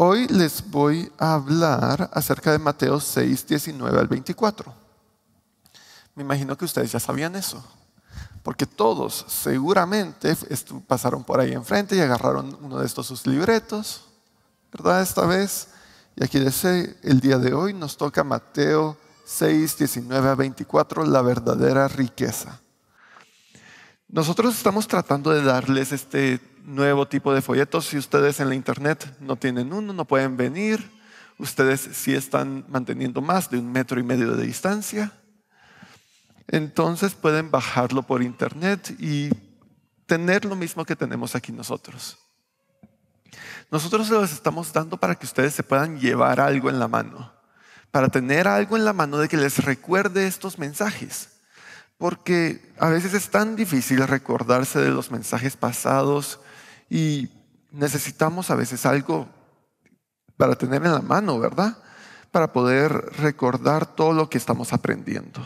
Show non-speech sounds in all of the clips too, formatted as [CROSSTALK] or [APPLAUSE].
Hoy les voy a hablar acerca de Mateo 6, 19 al 24. Me imagino que ustedes ya sabían eso, porque todos seguramente pasaron por ahí enfrente y agarraron uno de estos sus libretos, ¿verdad? Esta vez. Y aquí el día de hoy nos toca Mateo 6, 19 al 24, la verdadera riqueza. Nosotros estamos tratando de darles este nuevo tipo de folletos. Si ustedes en la internet no tienen uno, no pueden venir. Ustedes sí están manteniendo más de un metro y medio de distancia. Entonces pueden bajarlo por internet y tener lo mismo que tenemos aquí nosotros. Nosotros los estamos dando para que ustedes se puedan llevar algo en la mano, para tener algo en la mano de que les recuerde estos mensajes porque a veces es tan difícil recordarse de los mensajes pasados y necesitamos a veces algo para tener en la mano, ¿verdad? Para poder recordar todo lo que estamos aprendiendo.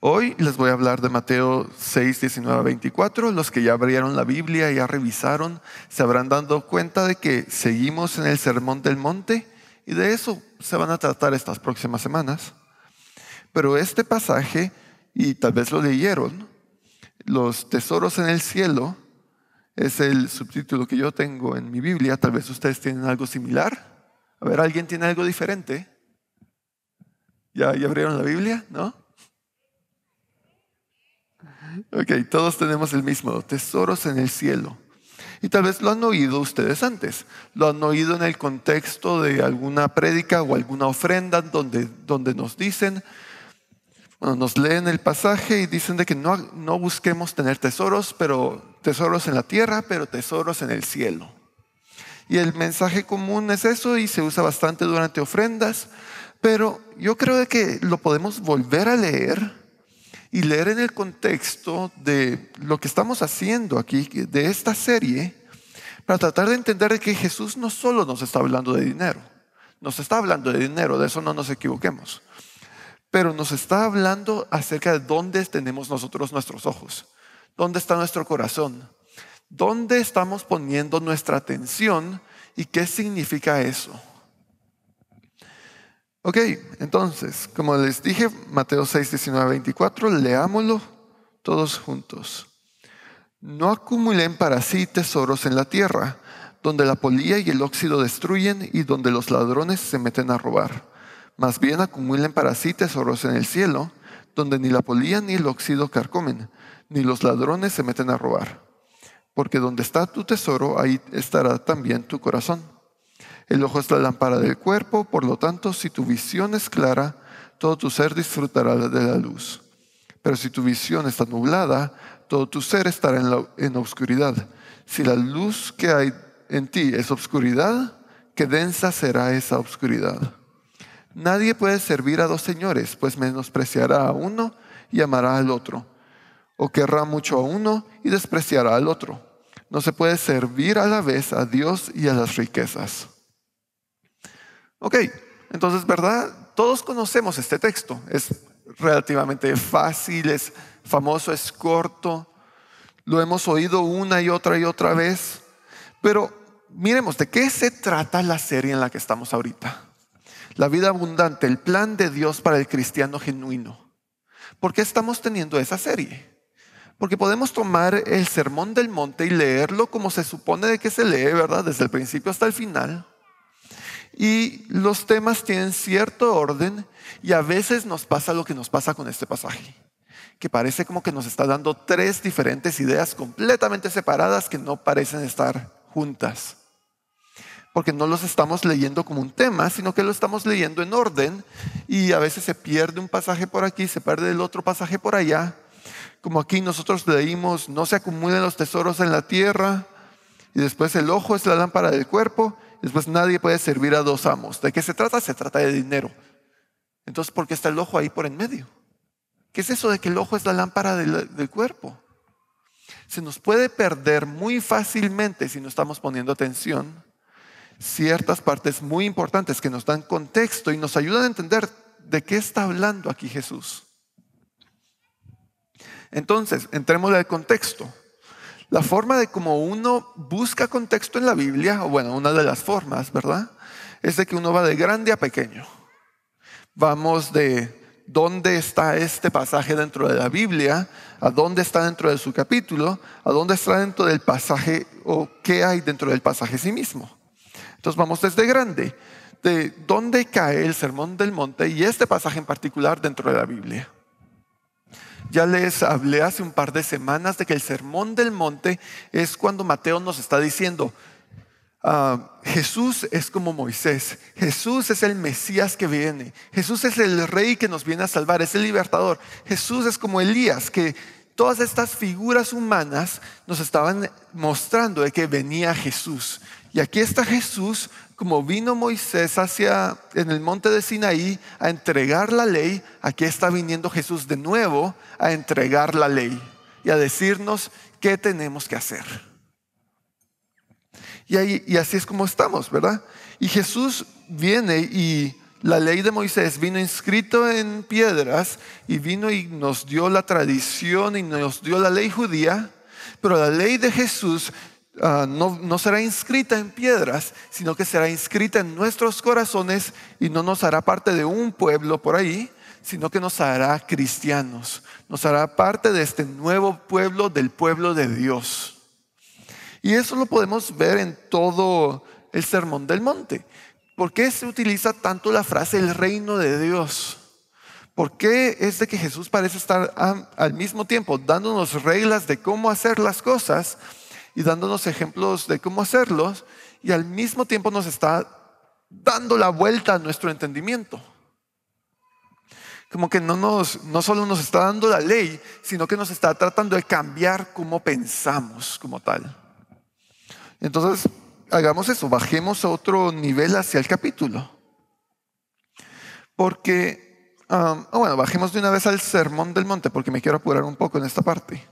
Hoy les voy a hablar de Mateo 6, 19 a 24. Los que ya abrieron la Biblia, ya revisaron, se habrán dado cuenta de que seguimos en el Sermón del Monte y de eso se van a tratar estas próximas semanas. Pero este pasaje, y tal vez lo leyeron, los tesoros en el cielo, es el subtítulo que yo tengo en mi Biblia, tal vez ustedes tienen algo similar. A ver, ¿alguien tiene algo diferente? ¿Ya, abrieron la Biblia? ¿No? Ok, todos tenemos el mismo, tesoros en el cielo. Y tal vez lo han oído ustedes antes. Lo han oído en el contexto de alguna prédica o alguna ofrenda donde, donde nos dicen, nos leen el pasaje y dicen de que no, no busquemos tener tesoros, pero tesoros en la tierra, pero tesoros en el cielo. Y el mensaje común es eso y se usa bastante durante ofrendas, pero yo creo que lo podemos volver a leer y leer en el contexto de lo que estamos haciendo aquí, de esta serie, para tratar de entender que Jesús no solo nos está hablando de dinero, nos está hablando de dinero, de eso no nos equivoquemos pero nos está hablando acerca de dónde tenemos nosotros nuestros ojos, dónde está nuestro corazón, dónde estamos poniendo nuestra atención y qué significa eso. Ok, entonces, como les dije, Mateo 6, 19, 24, leámoslo todos juntos. No acumulen para sí tesoros en la tierra, donde la polilla y el óxido destruyen y donde los ladrones se meten a robar más bien acumulen para sí tesoros en el cielo, donde ni la polía ni el óxido carcomen, ni los ladrones se meten a robar. Porque donde está tu tesoro, ahí estará también tu corazón. El ojo es la lámpara del cuerpo, por lo tanto, si tu visión es clara, todo tu ser disfrutará de la luz. Pero si tu visión está nublada, todo tu ser estará en la, oscuridad. Si la luz que hay en ti es obscuridad, qué densa será esa obscuridad. Nadie puede servir a dos señores, pues menospreciará a uno y amará al otro, o querrá mucho a uno y despreciará al otro. No se puede servir a la vez a Dios y a las riquezas. Ok, entonces, ¿verdad? Todos conocemos este texto. Es relativamente fácil, es famoso, es corto. Lo hemos oído una y otra y otra vez. Pero miremos, ¿de qué se trata la serie en la que estamos ahorita? La vida abundante, el plan de Dios para el cristiano genuino. ¿Por qué estamos teniendo esa serie? Porque podemos tomar el Sermón del Monte y leerlo como se supone de que se lee, ¿verdad? Desde el principio hasta el final. Y los temas tienen cierto orden y a veces nos pasa lo que nos pasa con este pasaje, que parece como que nos está dando tres diferentes ideas completamente separadas que no parecen estar juntas porque no los estamos leyendo como un tema, sino que lo estamos leyendo en orden y a veces se pierde un pasaje por aquí, se pierde el otro pasaje por allá. Como aquí nosotros leímos, no se acumulen los tesoros en la tierra y después el ojo es la lámpara del cuerpo, después nadie puede servir a dos amos. ¿De qué se trata? Se trata de dinero. Entonces, ¿por qué está el ojo ahí por en medio? ¿Qué es eso de que el ojo es la lámpara del cuerpo? Se nos puede perder muy fácilmente si no estamos poniendo atención ciertas partes muy importantes que nos dan contexto y nos ayudan a entender de qué está hablando aquí Jesús. Entonces, entremos al contexto. La forma de cómo uno busca contexto en la Biblia, o bueno, una de las formas, ¿verdad? Es de que uno va de grande a pequeño. Vamos de dónde está este pasaje dentro de la Biblia, a dónde está dentro de su capítulo, a dónde está dentro del pasaje o qué hay dentro del pasaje sí mismo. Entonces vamos desde grande, de dónde cae el sermón del monte y este pasaje en particular dentro de la Biblia. Ya les hablé hace un par de semanas de que el sermón del monte es cuando Mateo nos está diciendo, ah, Jesús es como Moisés, Jesús es el Mesías que viene, Jesús es el rey que nos viene a salvar, es el libertador, Jesús es como Elías, que todas estas figuras humanas nos estaban mostrando de que venía Jesús. Y aquí está Jesús, como vino Moisés hacia en el monte de Sinaí a entregar la ley, aquí está viniendo Jesús de nuevo a entregar la ley y a decirnos qué tenemos que hacer. Y, y así es como estamos, ¿verdad? Y Jesús viene y la ley de Moisés vino inscrito en piedras y vino y nos dio la tradición y nos dio la ley judía, pero la ley de Jesús Ah, no, no será inscrita en piedras, sino que será inscrita en nuestros corazones y no nos hará parte de un pueblo por ahí, sino que nos hará cristianos, nos hará parte de este nuevo pueblo, del pueblo de Dios. Y eso lo podemos ver en todo el Sermón del Monte. ¿Por qué se utiliza tanto la frase el reino de Dios? ¿Por qué es de que Jesús parece estar ah, al mismo tiempo dándonos reglas de cómo hacer las cosas? y dándonos ejemplos de cómo hacerlos y al mismo tiempo nos está dando la vuelta a nuestro entendimiento. Como que no, nos, no solo nos está dando la ley, sino que nos está tratando de cambiar cómo pensamos como tal. Entonces, hagamos eso, bajemos a otro nivel hacia el capítulo. Porque, ah, ah, bueno, bajemos de una vez al sermón del monte, porque me quiero apurar un poco en esta parte.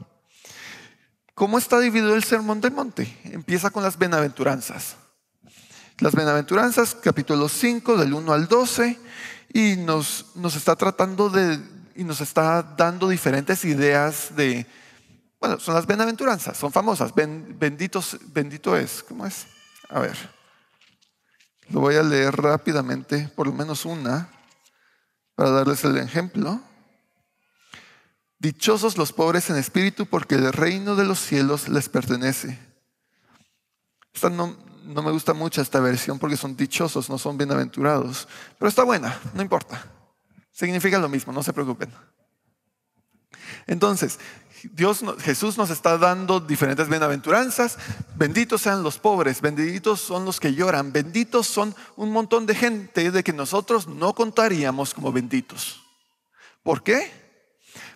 ¿Cómo está dividido el sermón del monte? Empieza con las benaventuranzas. Las benaventuranzas, capítulo 5, del 1 al 12, y nos, está tratando de, y nos está dando diferentes ideas de, bueno, son las benaventuranzas, son famosas. benditos, bendito es, ¿cómo es? A ver, lo voy a leer rápidamente, por lo menos una, para darles el ejemplo. Dichosos los pobres en espíritu, porque el reino de los cielos les pertenece. no, no, me gusta mucho esta versión porque son dichosos, no son bienaventurados. Pero está buena, no importa. Significa lo mismo, no se preocupen. Entonces, Dios, Jesús nos está dando diferentes bienaventuranzas. Benditos sean los pobres, benditos son los que lloran, benditos son un montón de gente de que nosotros no contaríamos como benditos. ¿Por qué?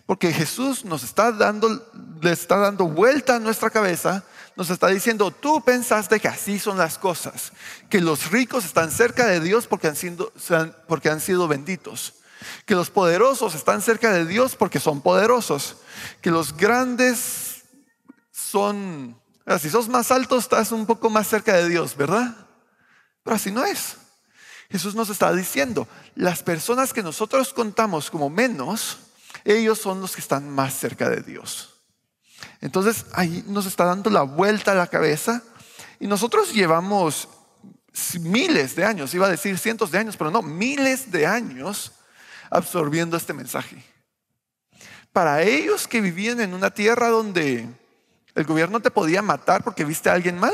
Porque Jesús nos está dando, le está dando vuelta a nuestra cabeza, nos está diciendo, tú pensaste que así son las cosas, que los ricos están cerca de Dios porque han sido, porque han sido benditos, que los poderosos están cerca de Dios porque son poderosos, que los grandes son, si sos más alto estás un poco más cerca de Dios, ¿verdad? Pero así no es. Jesús nos está diciendo, las personas que nosotros contamos como menos, ellos son los que están más cerca de Dios. Entonces ahí nos está dando la vuelta a la cabeza y nosotros llevamos miles de años, iba a decir cientos de años, pero no, miles de años absorbiendo este mensaje. Para ellos que vivían en una tierra donde el gobierno te podía matar porque viste a alguien mal,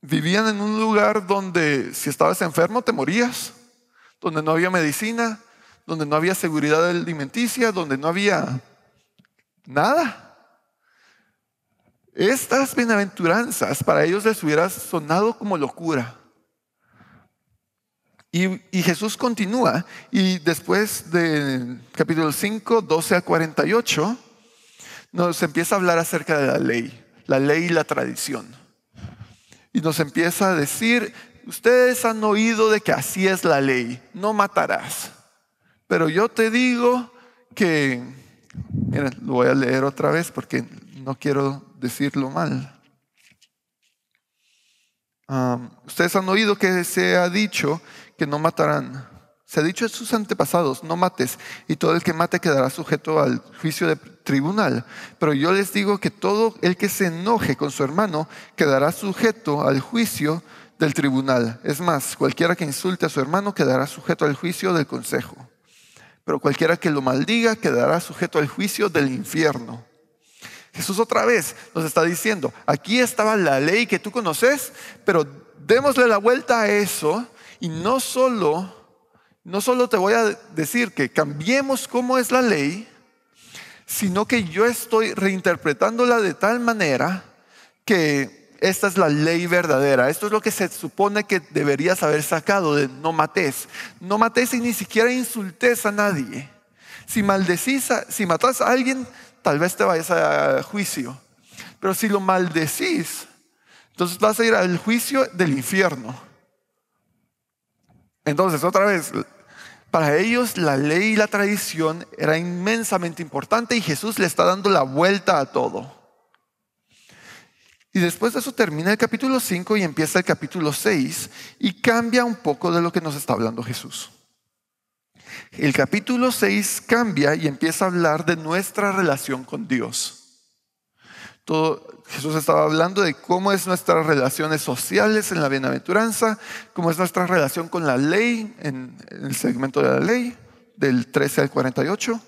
vivían en un lugar donde si estabas enfermo te morías, donde no había medicina, donde no había seguridad alimenticia, donde no había nada. Estas bienaventuranzas para ellos les hubiera sonado como locura. Y, Jesús continúa y después del capítulo 5, 12 a 48, nos empieza a hablar acerca de la ley, la ley y la tradición. Y nos empieza a decir, ustedes han oído de que así es la ley, no matarás. Pero yo te digo que, mira, lo voy a leer otra vez porque no quiero decirlo mal. ustedes han oído que se ha dicho que no matarán. Se ha dicho a sus antepasados, no mates, y todo el que mate quedará sujeto al juicio del tribunal. Pero yo les digo que todo el que se enoje con su hermano quedará sujeto al juicio del tribunal. Es más, cualquiera que insulte a su hermano quedará sujeto al juicio del consejo pero cualquiera que lo maldiga quedará sujeto al juicio del infierno. Jesús otra vez nos está diciendo, aquí estaba la ley que tú conoces, pero démosle la vuelta a eso y no solo, no solo te voy a decir que cambiemos cómo es la ley, sino que yo estoy reinterpretándola de tal manera que esta es la ley verdadera. Esto es lo que se supone que deberías haber sacado de no mates. No mates y ni siquiera insultes a nadie. Si maldecís, a, si matas a alguien, tal vez te vayas a juicio. Pero si lo maldecís, entonces vas a ir al juicio del infierno. Entonces, otra vez, para ellos la ley y la tradición era inmensamente importante y Jesús le está dando la vuelta a todo. Y después de eso termina el capítulo 5 y empieza el capítulo 6 y cambia un poco de lo que nos está hablando Jesús. El capítulo 6 cambia y empieza a hablar de nuestra relación con Dios. Todo, Jesús estaba hablando de cómo es nuestras relaciones sociales en la bienaventuranza, cómo es nuestra relación con la ley, en, en el segmento de la ley, del 13 al 48.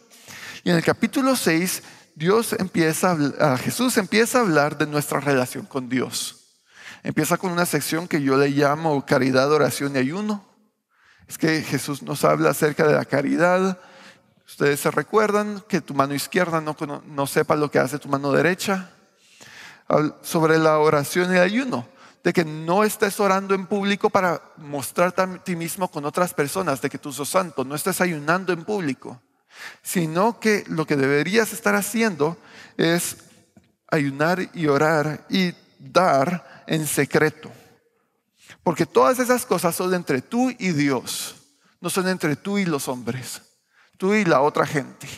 Y en el capítulo 6 Dios empieza a, Jesús empieza a hablar de nuestra relación con Dios. Empieza con una sección que yo le llamo caridad, oración y ayuno. Es que Jesús nos habla acerca de la caridad. Ustedes se recuerdan que tu mano izquierda no, no sepa lo que hace tu mano derecha. Sobre la oración y el ayuno de que no estés orando en público para mostrarte a ti mismo con otras personas, de que tú sos santo, no estés ayunando en público sino que lo que deberías estar haciendo es ayunar y orar y dar en secreto. Porque todas esas cosas son entre tú y Dios, no son entre tú y los hombres, tú y la otra gente.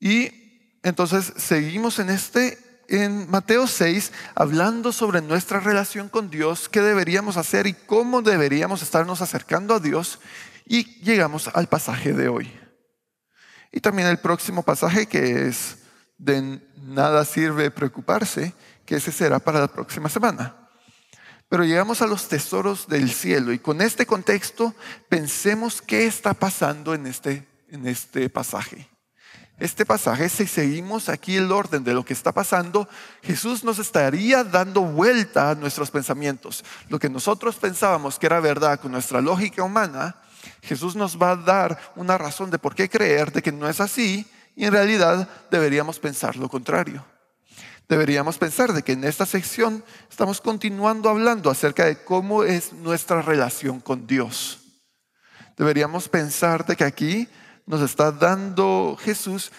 Y entonces seguimos en este en Mateo 6 hablando sobre nuestra relación con Dios, qué deberíamos hacer y cómo deberíamos estarnos acercando a Dios y llegamos al pasaje de hoy. Y también el próximo pasaje que es de nada sirve preocuparse, que ese será para la próxima semana. Pero llegamos a los tesoros del cielo y con este contexto pensemos qué está pasando en este, en este pasaje. Este pasaje, si seguimos aquí el orden de lo que está pasando, Jesús nos estaría dando vuelta a nuestros pensamientos. Lo que nosotros pensábamos que era verdad con nuestra lógica humana, Jesús nos va a dar una razón de por qué creer de que no es así y en realidad deberíamos pensar lo contrario. Deberíamos pensar de que en esta sección estamos continuando hablando acerca de cómo es nuestra relación con Dios. Deberíamos pensar de que aquí nos está dando Jesús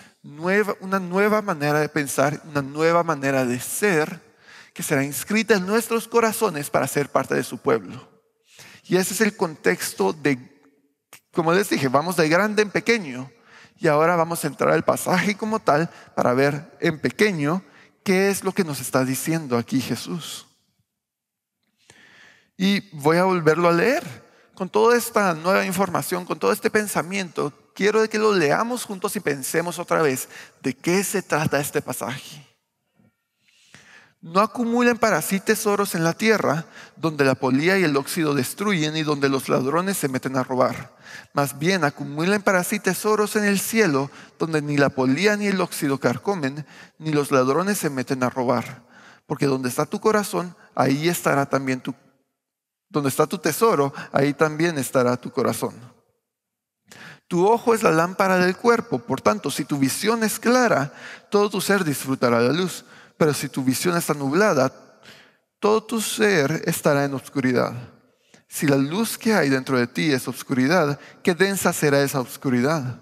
una nueva manera de pensar, una nueva manera de ser que será inscrita en nuestros corazones para ser parte de su pueblo. Y ese es el contexto de como les dije, vamos de grande en pequeño y ahora vamos a entrar al pasaje como tal para ver en pequeño qué es lo que nos está diciendo aquí Jesús. Y voy a volverlo a leer. Con toda esta nueva información, con todo este pensamiento, quiero que lo leamos juntos y pensemos otra vez de qué se trata este pasaje. No acumulen para sí tesoros en la tierra, donde la polía y el óxido destruyen y donde los ladrones se meten a robar. Más bien acumulen para sí tesoros en el cielo, donde ni la polía ni el óxido carcomen, ni los ladrones se meten a robar. Porque donde está tu corazón, ahí estará también tu donde está tu tesoro, ahí también estará tu corazón. Tu ojo es la lámpara del cuerpo, por tanto, si tu visión es clara, todo tu ser disfrutará la luz pero si tu visión está nublada, todo tu ser estará en oscuridad. Si la luz que hay dentro de ti es oscuridad, qué densa será esa oscuridad.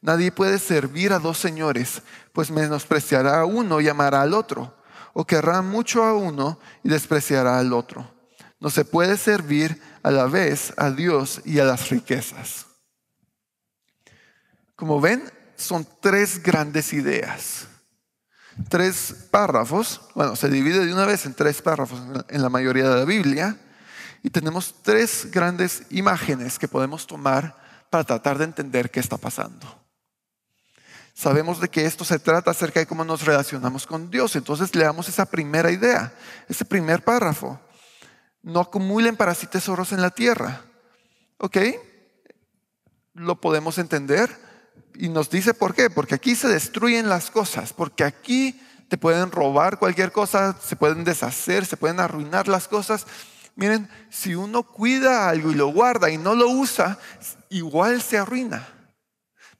Nadie puede servir a dos señores, pues menospreciará a uno y amará al otro, o querrá mucho a uno y despreciará al otro. No se puede servir a la vez a Dios y a las riquezas. Como ven, son tres grandes ideas tres párrafos, bueno, se divide de una vez en tres párrafos en la mayoría de la Biblia, y tenemos tres grandes imágenes que podemos tomar para tratar de entender qué está pasando. Sabemos de que esto se trata acerca de cómo nos relacionamos con Dios, entonces damos esa primera idea, ese primer párrafo. No acumulen para sí tesoros en la tierra. ¿Ok? Lo podemos entender y nos dice por qué, porque aquí se destruyen las cosas, porque aquí te pueden robar cualquier cosa, se pueden deshacer, se pueden arruinar las cosas. Miren, si uno cuida algo y lo guarda y no lo usa, igual se arruina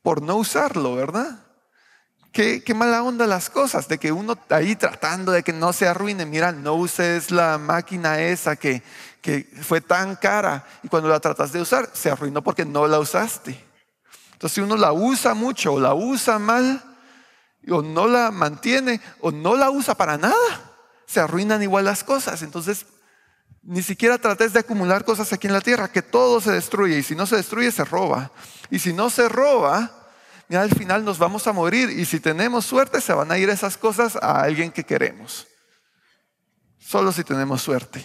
por no usarlo, ¿verdad? Qué, mala onda las cosas, de que uno ahí tratando de que no se arruine, mira, no uses la máquina esa que, que fue tan cara y cuando la tratas de usar, se arruinó porque no la usaste. Entonces, si uno la usa mucho o la usa mal, o no la mantiene, o no la usa para nada, se arruinan igual las cosas. Entonces, ni siquiera trates de acumular cosas aquí en la tierra, que todo se destruye. Y si no se destruye, se roba. Y si no se roba, al final nos vamos a morir. Y si tenemos suerte, se van a ir esas cosas a alguien que queremos. Solo si tenemos suerte.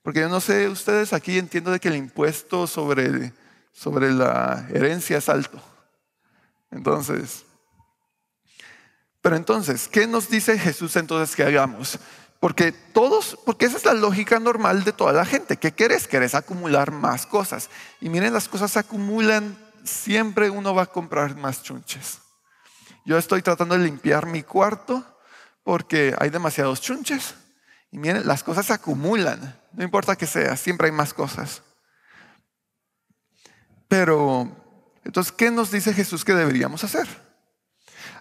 Porque yo no sé, ustedes aquí entiendo de que el impuesto sobre sobre la herencia es alto. Entonces, pero entonces, ¿qué nos dice Jesús entonces que hagamos? Porque todos, porque esa es la lógica normal de toda la gente. ¿Qué querés? Querés acumular más cosas. Y miren, las cosas se acumulan, siempre uno va a comprar más chunches. Yo estoy tratando de limpiar mi cuarto porque hay demasiados chunches. Y miren, las cosas se acumulan. No importa que sea, siempre hay más cosas. Pero, entonces, ¿qué nos dice Jesús que deberíamos hacer?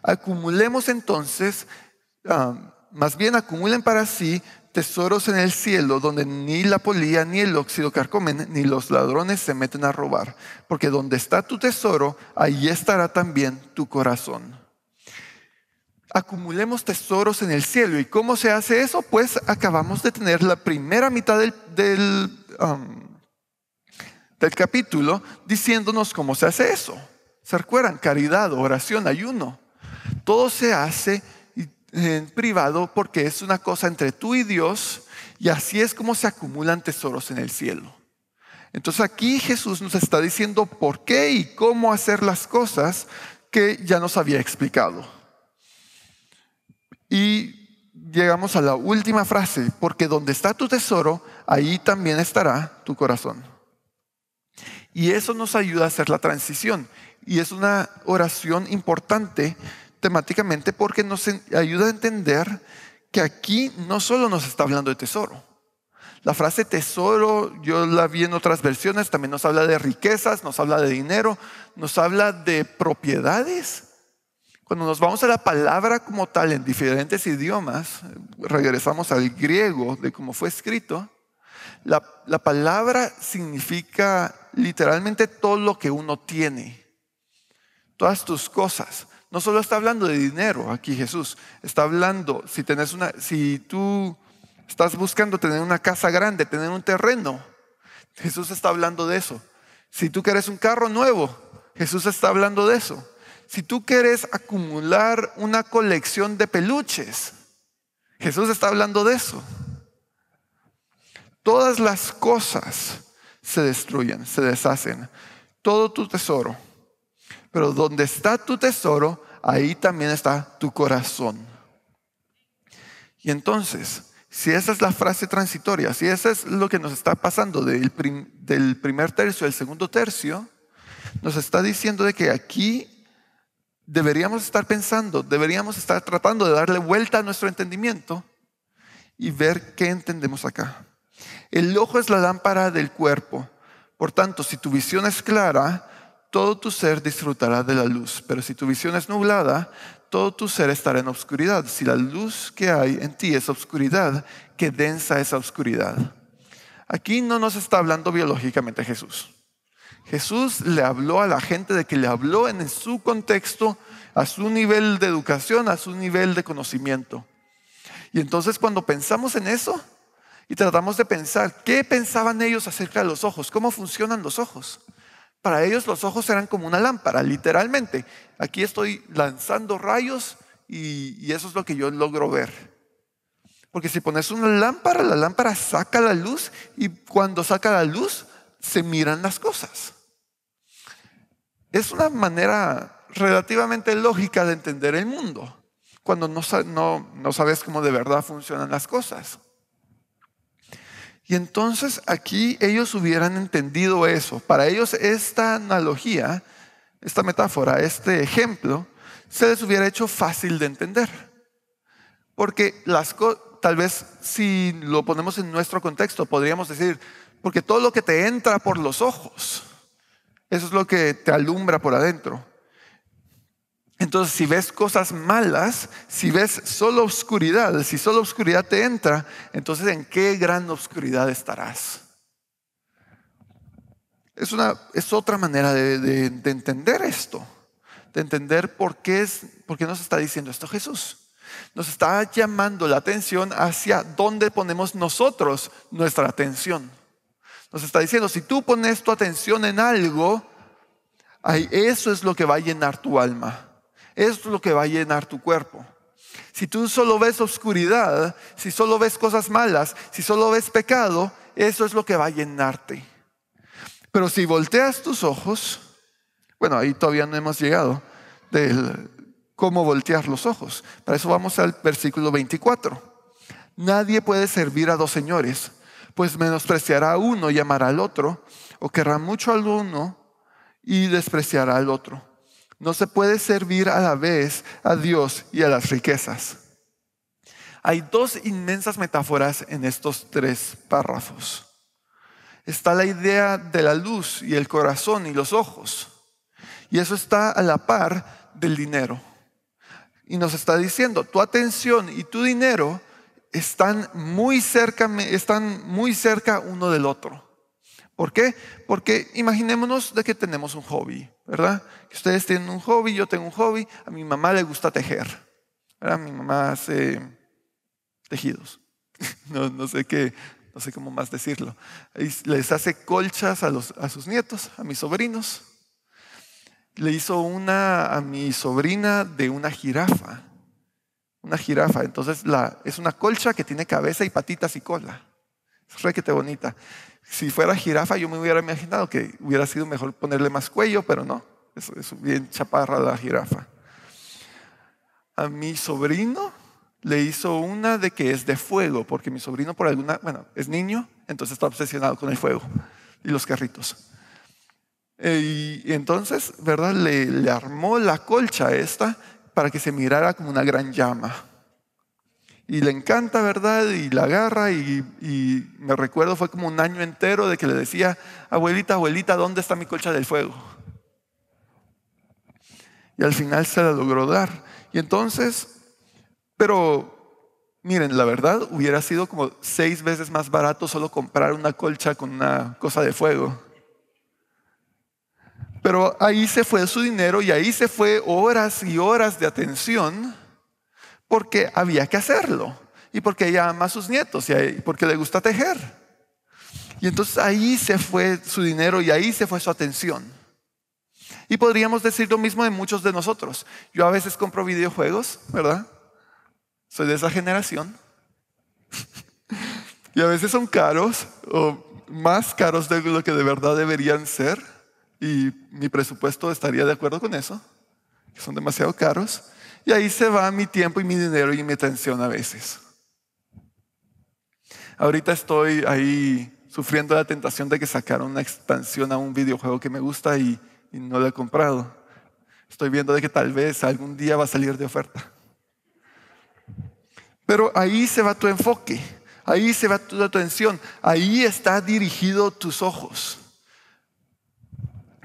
Acumulemos entonces, um, más bien acumulen para sí tesoros en el cielo donde ni la polía ni el óxido carcomen ni los ladrones se meten a robar, porque donde está tu tesoro, ahí estará también tu corazón. Acumulemos tesoros en el cielo. ¿Y cómo se hace eso? Pues acabamos de tener la primera mitad del, um, del capítulo diciéndonos cómo se hace eso. ¿Se acuerdan? Caridad, oración, ayuno. Todo se hace en privado porque es una cosa entre tú y Dios y así es como se acumulan tesoros en el cielo. Entonces aquí Jesús nos está diciendo por qué y cómo hacer las cosas que ya nos había explicado. Y llegamos a la última frase, porque donde está tu tesoro, ahí también estará tu corazón. Y eso nos ayuda a hacer la transición. Y es una oración importante temáticamente porque nos ayuda a entender que aquí no solo nos está hablando de tesoro. La frase tesoro, yo la vi en otras versiones, también nos habla de riquezas, nos habla de dinero, nos habla de propiedades. Cuando nos vamos a la palabra como tal en diferentes idiomas, regresamos al griego de cómo fue escrito, la, la palabra significa literalmente todo lo que uno tiene, todas tus cosas. No solo está hablando de dinero aquí Jesús, está hablando, si, una, si tú estás buscando tener una casa grande, tener un terreno, Jesús está hablando de eso. Si tú quieres un carro nuevo, Jesús está hablando de eso. Si tú quieres acumular una colección de peluches, Jesús está hablando de eso. Todas las cosas se destruyen, se deshacen. Todo tu tesoro. Pero donde está tu tesoro, ahí también está tu corazón. Y entonces, si esa es la frase transitoria, si eso es lo que nos está pasando del, primer tercio al segundo tercio, nos está diciendo de que aquí deberíamos estar pensando, deberíamos estar tratando de darle vuelta a nuestro entendimiento y ver qué entendemos acá. El ojo es la lámpara del cuerpo. Por tanto, si tu visión es clara, todo tu ser disfrutará de la luz. Pero si tu visión es nublada, todo tu ser estará en obscuridad. Si la luz que hay en ti es obscuridad, qué densa es esa obscuridad. Aquí no nos está hablando biológicamente Jesús. Jesús le habló a la gente de que le habló en su contexto, a su nivel de educación, a su nivel de conocimiento. Y entonces cuando pensamos en eso, y tratamos de pensar, ¿qué pensaban ellos acerca de los ojos? ¿Cómo funcionan los ojos? Para ellos los ojos eran como una lámpara, literalmente. Aquí estoy lanzando rayos y, eso es lo que yo logro ver. Porque si pones una lámpara, la lámpara saca la luz y cuando saca la luz se miran las cosas. Es una manera relativamente lógica de entender el mundo, cuando no sabes cómo de verdad funcionan las cosas. Y entonces aquí ellos hubieran entendido eso. Para ellos esta analogía, esta metáfora, este ejemplo, se les hubiera hecho fácil de entender. Porque las tal vez si lo ponemos en nuestro contexto, podríamos decir, porque todo lo que te entra por los ojos, eso es lo que te alumbra por adentro. Entonces, si ves cosas malas, si ves solo oscuridad, si solo oscuridad te entra, entonces en qué gran oscuridad estarás. Es, una, es otra manera de, entender esto, de entender por qué, es, por qué nos está diciendo esto Jesús. Nos está llamando la atención hacia dónde ponemos nosotros nuestra atención. Nos está diciendo, si tú pones tu atención en algo, eso es lo que va a llenar tu alma. Esto es lo que va a llenar tu cuerpo. Si tú solo ves oscuridad, si solo ves cosas malas, si solo ves pecado, eso es lo que va a llenarte. Pero si volteas tus ojos, bueno, ahí todavía no hemos llegado del cómo voltear los ojos. Para eso vamos al versículo 24. Nadie puede servir a dos señores, pues menospreciará a uno y amará al otro, o querrá mucho al uno y despreciará al otro. No se puede servir a la vez a Dios y a las riquezas. Hay dos inmensas metáforas en estos tres párrafos. Está la idea de la luz y el corazón y los ojos. Y eso está a la par del dinero. Y nos está diciendo, tu atención y tu dinero están muy cerca, están muy cerca uno del otro. ¿Por qué? Porque imaginémonos de que tenemos un hobby, ¿verdad? Que ustedes tienen un hobby, yo tengo un hobby, a mi mamá le gusta tejer, Mi mamá hace tejidos, [LAUGHS] no, sé qué, no sé cómo más decirlo. Les hace colchas a, sus nietos, a mis sobrinos. Le hizo una a mi sobrina de una jirafa, una jirafa, entonces la, es una colcha que tiene cabeza y patitas y cola. Es requete bonita. Si fuera jirafa, yo me hubiera imaginado que hubiera sido mejor ponerle más cuello, pero no. Eso es bien chaparra la jirafa. A mi sobrino le hizo una de que es de fuego, porque mi sobrino por alguna, bueno, es niño, entonces está obsesionado con el fuego y los carritos. Eh, y entonces, ¿verdad? Le, le armó la colcha esta para que se mirara como una gran llama y le encanta, ¿verdad? Y la agarra y, me recuerdo fue como un año entero de que le decía, abuelita, abuelita, ¿dónde está mi colcha del fuego? Y al final se la logró dar. Y entonces, pero miren, la verdad hubiera sido como seis veces más barato solo comprar una colcha con una cosa de fuego. Pero ahí se fue su dinero y ahí se fue horas y horas de atención porque había que hacerlo y porque ella ama a sus nietos y porque le gusta tejer. Y entonces ahí se fue su dinero y ahí se fue su atención. Y podríamos decir lo mismo de muchos de nosotros. Yo a veces compro videojuegos, ¿verdad? Soy de esa generación. [LAUGHS] y a veces son caros o más caros de lo que de verdad deberían ser. Y mi presupuesto estaría de acuerdo con eso. Que son demasiado caros. Y ahí se va mi tiempo y mi dinero y mi atención a veces. Ahorita estoy ahí sufriendo la tentación de que sacaron una expansión a un videojuego que me gusta y, no lo he comprado. Estoy viendo de que tal vez algún día va a salir de oferta. Pero ahí se va tu enfoque, ahí se va tu atención, ahí está dirigido tus ojos.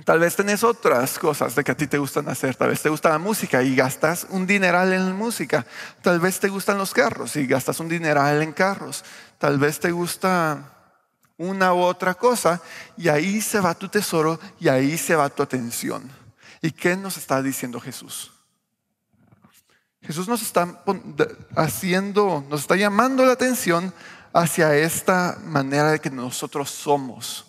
Tal vez tenés otras cosas de que a ti te gustan hacer. Tal vez te gusta la música y gastas un dineral en música. Tal vez te gustan los carros y gastas un dineral en carros. Tal vez te gusta una u otra cosa y ahí se va tu tesoro y ahí se va tu atención. ¿Y qué nos está diciendo Jesús? Jesús nos está haciendo, nos está llamando la atención hacia esta manera de que nosotros somos.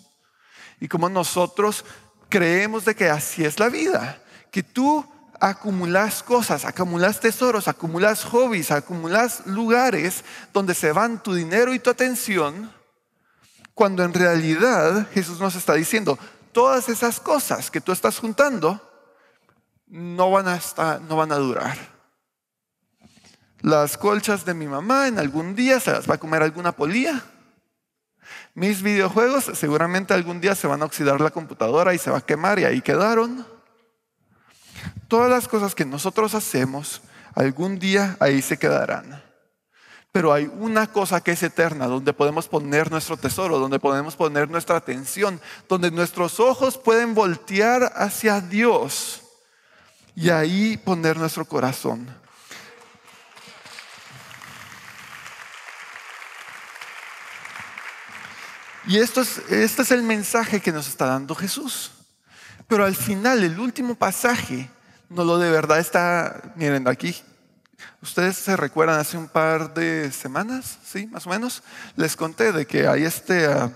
Y como nosotros creemos de que así es la vida, que tú acumulas cosas, acumulas tesoros, acumulas hobbies, acumulas lugares donde se van tu dinero y tu atención, cuando en realidad Jesús nos está diciendo, todas esas cosas que tú estás juntando no van a, no van a durar. Las colchas de mi mamá en algún día se las va a comer alguna polía mis videojuegos seguramente algún día se van a oxidar la computadora y se va a quemar y ahí quedaron. Todas las cosas que nosotros hacemos, algún día ahí se quedarán. Pero hay una cosa que es eterna, donde podemos poner nuestro tesoro, donde podemos poner nuestra atención, donde nuestros ojos pueden voltear hacia Dios y ahí poner nuestro corazón. Y esto es, este es el mensaje que nos está dando Jesús. Pero al final, el último pasaje, no lo de verdad está, miren, aquí Ustedes se recuerdan hace un par de semanas, ¿sí? Más o menos, les conté de que hay este, ah,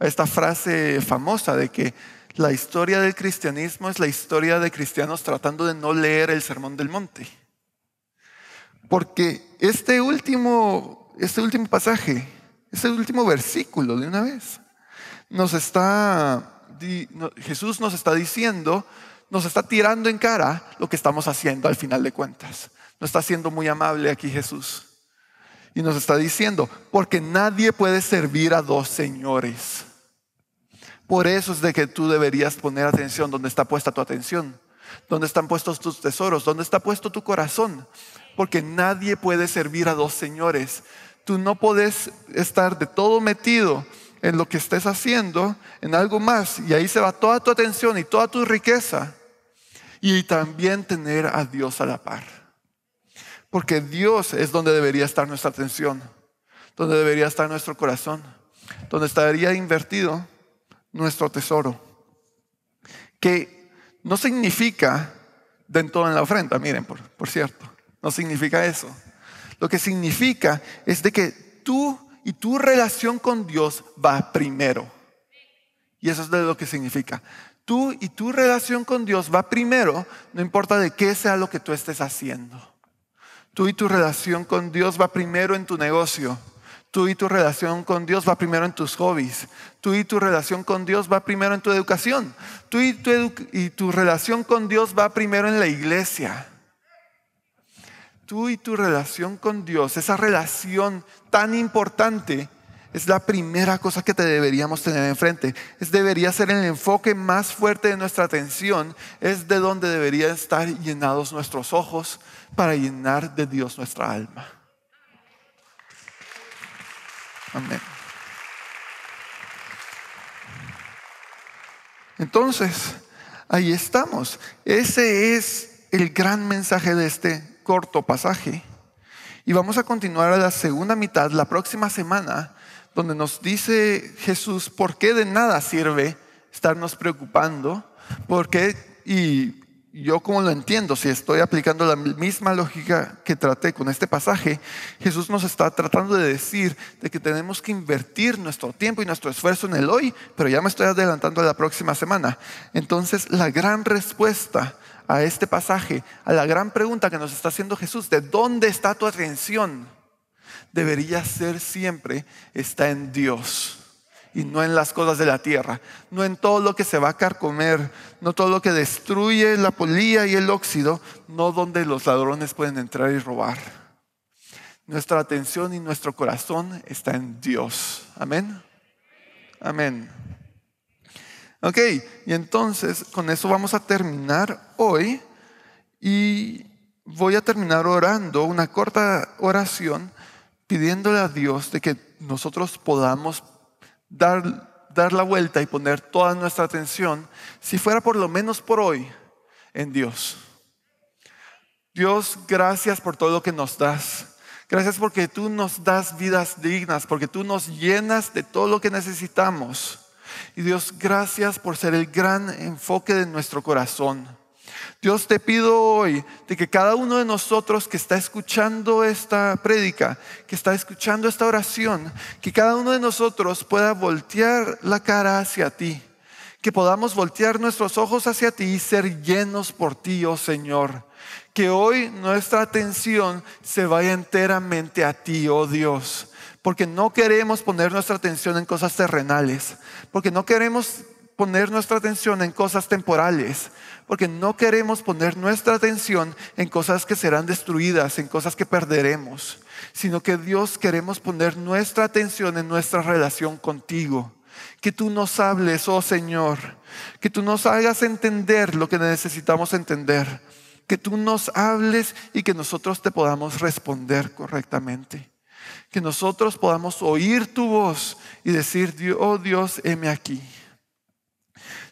esta frase famosa de que la historia del cristianismo es la historia de cristianos tratando de no leer el Sermón del Monte. Porque este último, este último pasaje ese último versículo de una vez. Nos está, Jesús nos está diciendo, nos está tirando en cara lo que estamos haciendo al final de cuentas. No está siendo muy amable aquí Jesús. Y nos está diciendo, porque nadie puede servir a dos señores. Por eso es de que tú deberías poner atención donde está puesta tu atención, donde están puestos tus tesoros, donde está puesto tu corazón. Porque nadie puede servir a dos señores tú no podés estar de todo metido en lo que estés haciendo, en algo más, y ahí se va toda tu atención y toda tu riqueza. Y también tener a Dios a la par. Porque Dios es donde debería estar nuestra atención, donde debería estar nuestro corazón, donde estaría invertido nuestro tesoro. Que no significa Dentro todo en la ofrenda, miren, por cierto, no significa eso. Lo que significa es de que tú y tu relación con Dios va primero. Y eso es de lo que significa. Tú y tu relación con Dios va primero, no importa de qué sea lo que tú estés haciendo. Tú y tu relación con Dios va primero en tu negocio. Tú y tu relación con Dios va primero en tus hobbies. Tú y tu relación con Dios va primero en tu educación. Tú y tu, y tu relación con Dios va primero en la iglesia tú y tu relación con Dios, esa relación tan importante, es la primera cosa que te deberíamos tener enfrente. Es debería ser el enfoque más fuerte de nuestra atención, es de donde deberían estar llenados nuestros ojos para llenar de Dios nuestra alma. Amén. Entonces, ahí estamos. Ese es el gran mensaje de este corto pasaje. Y vamos a continuar a la segunda mitad la próxima semana, donde nos dice Jesús por qué de nada sirve estarnos preocupando, porque, y yo como lo entiendo, si estoy aplicando la misma lógica que traté con este pasaje, Jesús nos está tratando de decir de que tenemos que invertir nuestro tiempo y nuestro esfuerzo en el hoy, pero ya me estoy adelantando a la próxima semana. Entonces, la gran respuesta a este pasaje, a la gran pregunta que nos está haciendo Jesús, ¿de dónde está tu atención? Debería ser siempre, está en Dios y no en las cosas de la tierra, no en todo lo que se va a carcomer, no todo lo que destruye la polilla y el óxido, no donde los ladrones pueden entrar y robar. Nuestra atención y nuestro corazón está en Dios. Amén. Amén. Ok, y entonces con eso vamos a terminar hoy y voy a terminar orando una corta oración pidiéndole a Dios de que nosotros podamos dar, dar la vuelta y poner toda nuestra atención, si fuera por lo menos por hoy, en Dios. Dios, gracias por todo lo que nos das. Gracias porque tú nos das vidas dignas, porque tú nos llenas de todo lo que necesitamos. Y Dios, gracias por ser el gran enfoque de nuestro corazón. Dios te pido hoy de que cada uno de nosotros que está escuchando esta prédica, que está escuchando esta oración, que cada uno de nosotros pueda voltear la cara hacia ti, que podamos voltear nuestros ojos hacia ti y ser llenos por ti, oh Señor. Que hoy nuestra atención se vaya enteramente a ti, oh Dios porque no queremos poner nuestra atención en cosas terrenales, porque no queremos poner nuestra atención en cosas temporales, porque no queremos poner nuestra atención en cosas que serán destruidas, en cosas que perderemos, sino que Dios queremos poner nuestra atención en nuestra relación contigo. Que tú nos hables, oh Señor, que tú nos hagas entender lo que necesitamos entender, que tú nos hables y que nosotros te podamos responder correctamente. Que nosotros podamos oír tu voz y decir, oh Dios, heme aquí.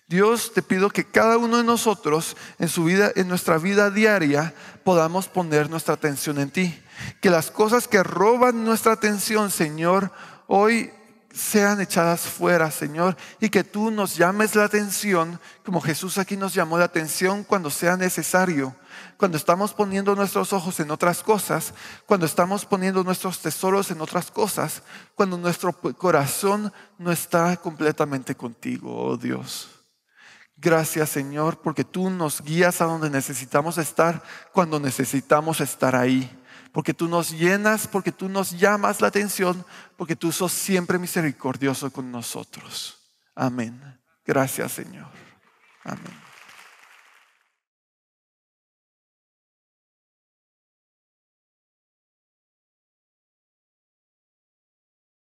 Dios, te pido que cada uno de nosotros en su vida, en nuestra vida diaria, podamos poner nuestra atención en ti. Que las cosas que roban nuestra atención, Señor, hoy sean echadas fuera, Señor, y que tú nos llames la atención, como Jesús aquí nos llamó la atención cuando sea necesario cuando estamos poniendo nuestros ojos en otras cosas, cuando estamos poniendo nuestros tesoros en otras cosas, cuando nuestro corazón no está completamente contigo, oh Dios. Gracias Señor, porque tú nos guías a donde necesitamos estar, cuando necesitamos estar ahí. Porque tú nos llenas, porque tú nos llamas la atención, porque tú sos siempre misericordioso con nosotros. Amén. Gracias Señor. Amén.